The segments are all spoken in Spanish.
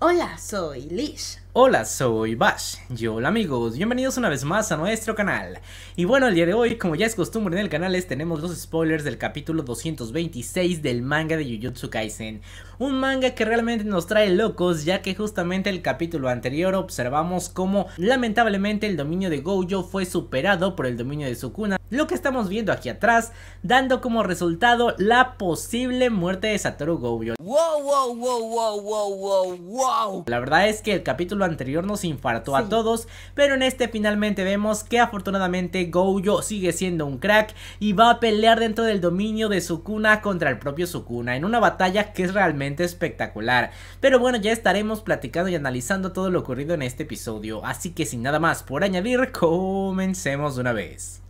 Hola, soy Lish. Hola, soy Bash. Yo, hola amigos, bienvenidos una vez más a nuestro canal. Y bueno, el día de hoy, como ya es costumbre en el canal, tenemos los spoilers del capítulo 226 del manga de Jujutsu Kaisen. Un manga que realmente nos trae locos, ya que justamente el capítulo anterior observamos cómo lamentablemente el dominio de Gojo fue superado por el dominio de Sukuna, lo que estamos viendo aquí atrás, dando como resultado la posible muerte de Satoru Gojo. wow, wow, wow, wow, wow, wow. La verdad es que el capítulo anterior nos infartó a todos, pero en este finalmente vemos que afortunadamente Gojo sigue siendo un crack y va a pelear dentro del dominio de Sukuna contra el propio Sukuna en una batalla que es realmente espectacular. Pero bueno, ya estaremos platicando y analizando todo lo ocurrido en este episodio, así que sin nada más por añadir, comencemos de una vez.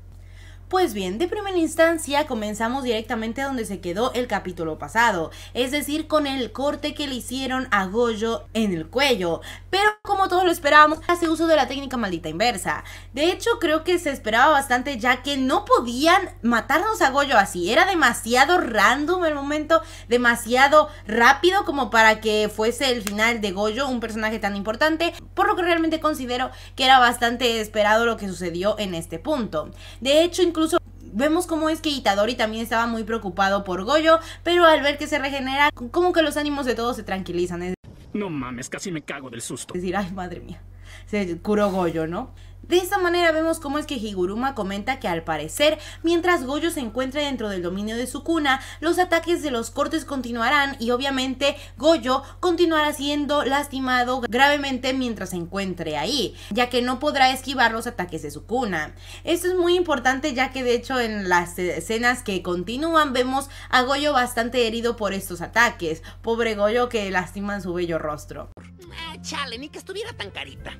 Pues bien, de primera instancia comenzamos directamente a donde se quedó el capítulo pasado, es decir, con el corte que le hicieron a Gojo en el cuello, pero como todos lo esperábamos, hace uso de la técnica maldita inversa. De hecho, creo que se esperaba bastante ya que no podían matarnos a Goyo así. Era demasiado random el momento, demasiado rápido como para que fuese el final de Goyo, un personaje tan importante, por lo que realmente considero que era bastante esperado lo que sucedió en este punto. De hecho, incluso vemos cómo es que Itadori también estaba muy preocupado por Goyo, pero al ver que se regenera, como que los ánimos de todos se tranquilizan. No mames, casi me cago del susto. Decir, ay, madre mía. Se curo Goyo, ¿no? De esta manera vemos cómo es que Higuruma comenta que al parecer, mientras Goyo se encuentre dentro del dominio de su cuna, los ataques de los cortes continuarán y obviamente Goyo continuará siendo lastimado gravemente mientras se encuentre ahí, ya que no podrá esquivar los ataques de su cuna. Esto es muy importante ya que de hecho en las escenas que continúan vemos a Goyo bastante herido por estos ataques. Pobre Goyo que lastiman su bello rostro. Ah, chale, ni que estuviera tan carita.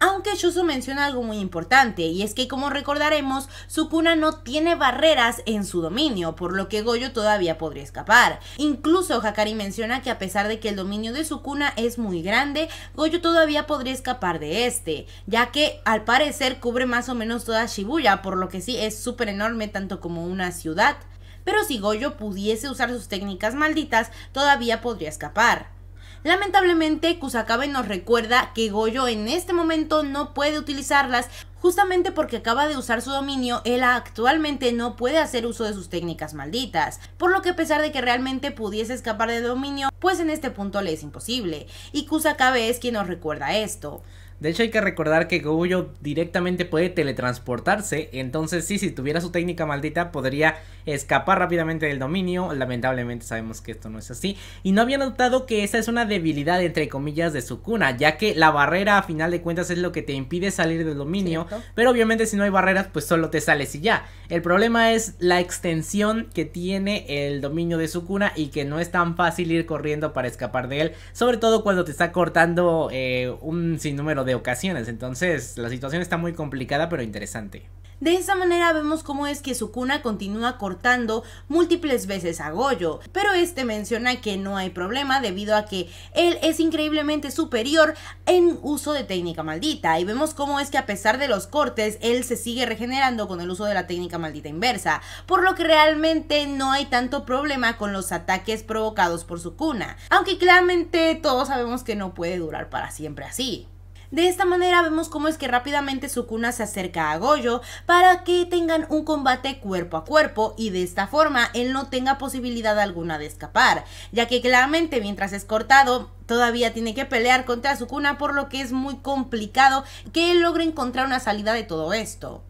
Aunque Shusu menciona algo muy importante, y es que como recordaremos, Sukuna no tiene barreras en su dominio, por lo que Goyo todavía podría escapar. Incluso Hakari menciona que a pesar de que el dominio de su cuna es muy grande, Goyo todavía podría escapar de este, ya que al parecer cubre más o menos toda Shibuya, por lo que sí es súper enorme tanto como una ciudad. Pero si Goyo pudiese usar sus técnicas malditas, todavía podría escapar. Lamentablemente, Kusakabe nos recuerda que Goyo en este momento no puede utilizarlas Justamente porque acaba de usar su dominio, él actualmente no puede hacer uso de sus técnicas malditas, por lo que a pesar de que realmente pudiese escapar del dominio, pues en este punto le es imposible, y Kusakabe es quien nos recuerda esto. De hecho hay que recordar que Gojo directamente puede teletransportarse, entonces sí, si tuviera su técnica maldita podría escapar rápidamente del dominio, lamentablemente sabemos que esto no es así, y no había notado que esa es una debilidad entre comillas de su cuna ya que la barrera a final de cuentas es lo que te impide salir del dominio pero obviamente si no hay barreras, pues solo te sales y ya. El problema es la extensión que tiene el dominio de su cuna y que no es tan fácil ir corriendo para escapar de él, sobre todo cuando te está cortando eh, un sinnúmero de ocasiones. Entonces la situación está muy complicada pero interesante. De esa manera vemos cómo es que Sukuna continúa cortando múltiples veces a Goyo, pero este menciona que no hay problema debido a que él es increíblemente superior en uso de técnica maldita y vemos cómo es que a pesar de los cortes él se sigue regenerando con el uso de la técnica maldita inversa, por lo que realmente no hay tanto problema con los ataques provocados por Sukuna, aunque claramente todos sabemos que no puede durar para siempre así. De esta manera vemos cómo es que rápidamente Sukuna se acerca a Goyo para que tengan un combate cuerpo a cuerpo y de esta forma él no tenga posibilidad alguna de escapar, ya que claramente mientras es cortado todavía tiene que pelear contra Sukuna por lo que es muy complicado que él logre encontrar una salida de todo esto.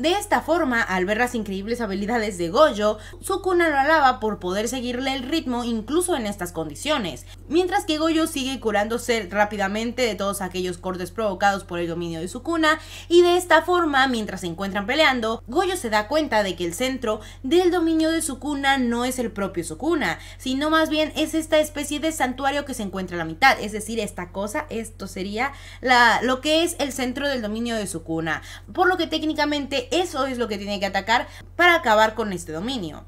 De esta forma, al ver las increíbles habilidades de Gojo, Sukuna lo alaba por poder seguirle el ritmo incluso en estas condiciones, mientras que Gojo sigue curándose rápidamente de todos aquellos cortes provocados por el dominio de Sukuna y de esta forma, mientras se encuentran peleando, Gojo se da cuenta de que el centro del dominio de Sukuna no es el propio Sukuna, sino más bien es esta especie de santuario que se encuentra a la mitad, es decir, esta cosa, esto sería la, lo que es el centro del dominio de Sukuna, por lo que técnicamente eso es lo que tiene que atacar para acabar con este dominio.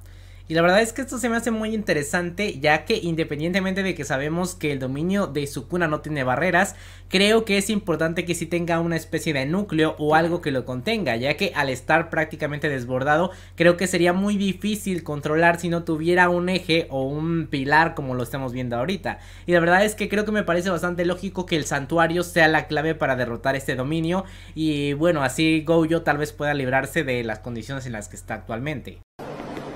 Y la verdad es que esto se me hace muy interesante, ya que independientemente de que sabemos que el dominio de Sukuna no tiene barreras, creo que es importante que sí tenga una especie de núcleo o algo que lo contenga, ya que al estar prácticamente desbordado, creo que sería muy difícil controlar si no tuviera un eje o un pilar como lo estamos viendo ahorita. Y la verdad es que creo que me parece bastante lógico que el santuario sea la clave para derrotar este dominio y bueno, así Gojo tal vez pueda librarse de las condiciones en las que está actualmente.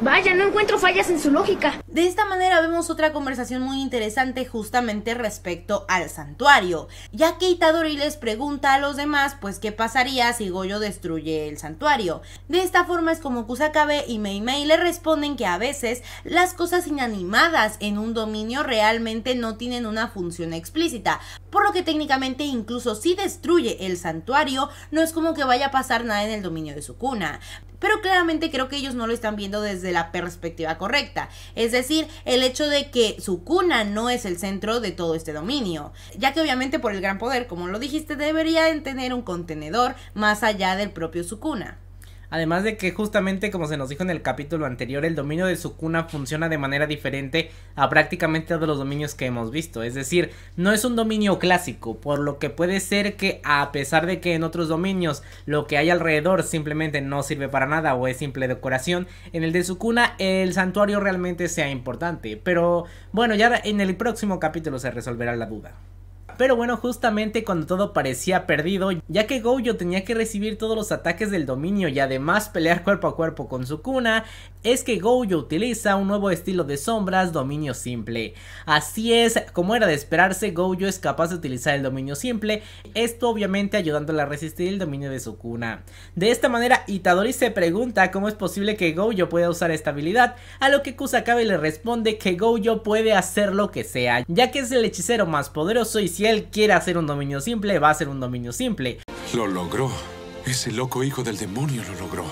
Vaya, no encuentro fallas en su lógica. De esta manera vemos otra conversación muy interesante justamente respecto al santuario, ya que Itadori les pregunta a los demás pues qué pasaría si Goyo destruye el santuario. De esta forma es como Kusakabe y Mei Mei le responden que a veces las cosas inanimadas en un dominio realmente no tienen una función explícita, por lo que técnicamente incluso si destruye el santuario no es como que vaya a pasar nada en el dominio de su cuna. Pero claramente creo que ellos no lo están viendo desde la perspectiva correcta. Es decir, el hecho de que su cuna no es el centro de todo este dominio. Ya que obviamente por el gran poder, como lo dijiste, deberían tener un contenedor más allá del propio Sukuna. Además de que justamente como se nos dijo en el capítulo anterior, el dominio de su cuna funciona de manera diferente a prácticamente todos los dominios que hemos visto. Es decir, no es un dominio clásico, por lo que puede ser que a pesar de que en otros dominios lo que hay alrededor simplemente no sirve para nada o es simple decoración, en el de su cuna el santuario realmente sea importante. Pero bueno, ya en el próximo capítulo se resolverá la duda. Pero bueno, justamente cuando todo parecía perdido, ya que Gojo tenía que recibir todos los ataques del dominio y además pelear cuerpo a cuerpo con su cuna, es que Gojo utiliza un nuevo estilo de sombras, dominio simple. Así es, como era de esperarse, Gojo es capaz de utilizar el dominio simple, esto obviamente ayudándole a resistir el dominio de su cuna. De esta manera, Itadori se pregunta cómo es posible que Gojo pueda usar esta habilidad, a lo que Kusakabe le responde que Gojo puede hacer lo que sea, ya que es el hechicero más poderoso y si él quiere hacer un dominio simple, va a hacer un dominio simple. Lo logró. Ese loco hijo del demonio lo logró.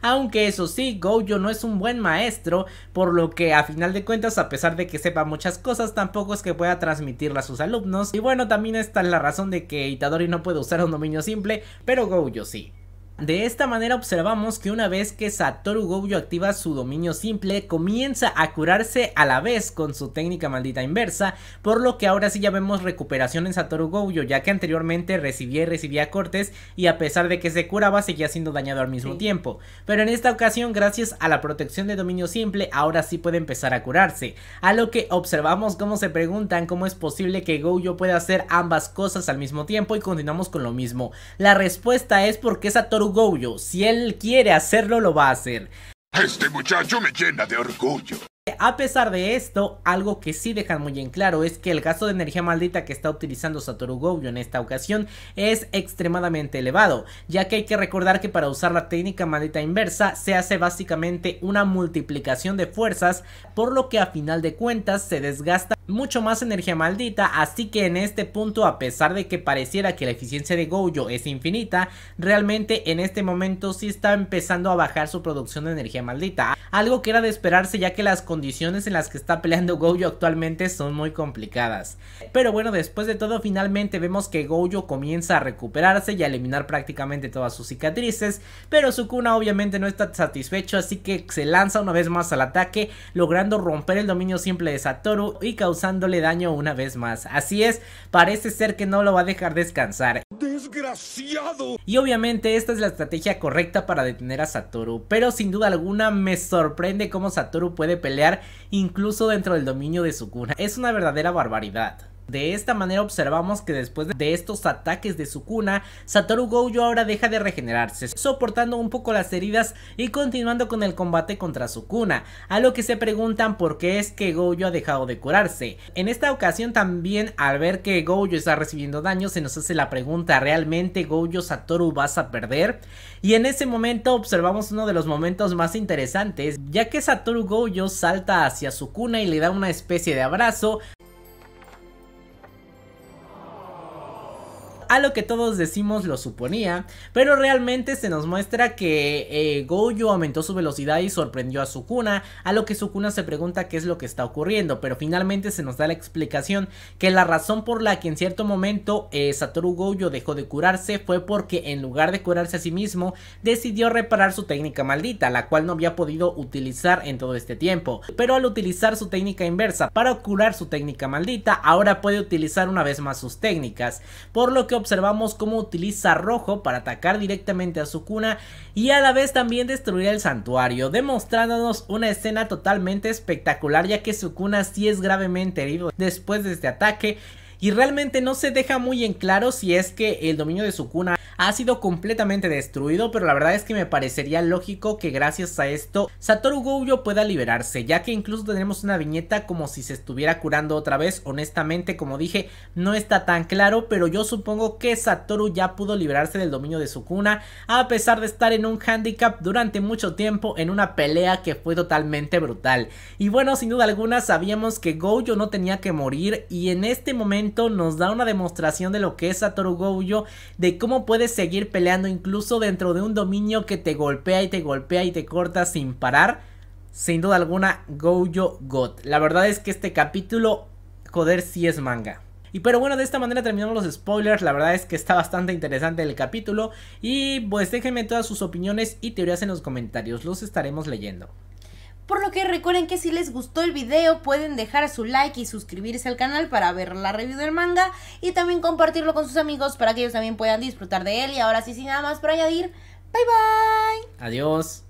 Aunque eso sí, Gojo no es un buen maestro, por lo que a final de cuentas, a pesar de que sepa muchas cosas, tampoco es que pueda transmitirla a sus alumnos. Y bueno, también está la razón de que Itadori no puede usar un dominio simple, pero Gojo sí. De esta manera observamos que una vez que Satoru Gojo activa su dominio simple, comienza a curarse a la vez con su técnica maldita inversa, por lo que ahora sí ya vemos recuperación en Satoru Gojo, ya que anteriormente recibía y recibía cortes y a pesar de que se curaba seguía siendo dañado al mismo tiempo. Pero en esta ocasión, gracias a la protección de dominio simple, ahora sí puede empezar a curarse, a lo que observamos cómo se preguntan cómo es posible que Gojo pueda hacer ambas cosas al mismo tiempo y continuamos con lo mismo. La respuesta es porque Satoru Orgullo. Si él quiere hacerlo, lo va a hacer. Este muchacho me llena de orgullo. A pesar de esto, algo que sí dejan muy en claro es que el gasto de energía maldita que está utilizando Satoru Gojo en esta ocasión es extremadamente elevado, ya que hay que recordar que para usar la técnica maldita inversa se hace básicamente una multiplicación de fuerzas, por lo que a final de cuentas se desgasta mucho más energía maldita, así que en este punto a pesar de que pareciera que la eficiencia de Gojo es infinita, realmente en este momento sí está empezando a bajar su producción de energía maldita, algo que era de esperarse ya que las condiciones condiciones en las que está peleando Gojo actualmente son muy complicadas. Pero bueno, después de todo finalmente vemos que Gojo comienza a recuperarse y a eliminar prácticamente todas sus cicatrices, pero Sukuna obviamente no está satisfecho así que se lanza una vez más al ataque logrando romper el dominio simple de Satoru y causándole daño una vez más. Así es, parece ser que no lo va a dejar descansar. Y obviamente esta es la estrategia correcta para detener a Satoru, pero sin duda alguna me sorprende cómo Satoru puede pelear incluso dentro del dominio de Sukuna. Es una verdadera barbaridad. De esta manera observamos que después de estos ataques de Sukuna, Satoru Gojo ahora deja de regenerarse, soportando un poco las heridas y continuando con el combate contra Sukuna, a lo que se preguntan por qué es que Gojo ha dejado de curarse. En esta ocasión también al ver que Gojo está recibiendo daño se nos hace la pregunta ¿realmente Gojo Satoru vas a perder? Y en ese momento observamos uno de los momentos más interesantes ya que Satoru Gojo salta hacia Sukuna y le da una especie de abrazo a lo que todos decimos lo suponía, pero realmente se nos muestra que eh, aumentó su velocidad y sorprendió a Sukuna, a lo que Sukuna se pregunta qué es lo que está ocurriendo, pero finalmente se nos da la explicación que la razón por la que en cierto momento eh, Satoru Gojo dejó de curarse fue porque en lugar de curarse a sí mismo, decidió reparar su técnica maldita, la cual no había podido utilizar en todo este tiempo, pero al utilizar su técnica inversa para curar su técnica maldita, ahora puede utilizar una vez más sus técnicas, por lo que observamos cómo utiliza rojo para atacar directamente a su cuna y a la vez también destruir el santuario, demostrándonos una escena totalmente espectacular ya que su cuna sí es gravemente herido después de este ataque y realmente no se deja muy en claro si es que el dominio de su cuna ha sido completamente destruido, pero la verdad es que me parecería lógico que gracias a esto Satoru Gojo pueda liberarse, ya que incluso tendremos una viñeta como si se estuviera curando otra vez, honestamente como dije no está tan claro, pero yo supongo que Satoru ya pudo liberarse del dominio de su cuna, a pesar de estar en un handicap durante mucho tiempo en una pelea que fue totalmente brutal. Y bueno, sin duda alguna sabíamos que Gojo no tenía que morir y en este momento nos da una demostración de lo que es Satoru Gojo, de cómo puede seguir peleando incluso dentro de un dominio que te golpea y te golpea y te corta sin parar. Sin duda alguna, Gojo God. La verdad es que este capítulo, joder, Si es manga. Y pero bueno, de esta manera terminamos los spoilers. La verdad es que está bastante interesante el capítulo. Y pues déjenme todas sus opiniones y teorías en los comentarios. Los estaremos leyendo. Por lo que recuerden que si les gustó el video pueden dejar su like y suscribirse al canal para ver la review del manga y también compartirlo con sus amigos para que ellos también puedan disfrutar de él. Y ahora sí, sin nada más por añadir, bye bye. Adiós.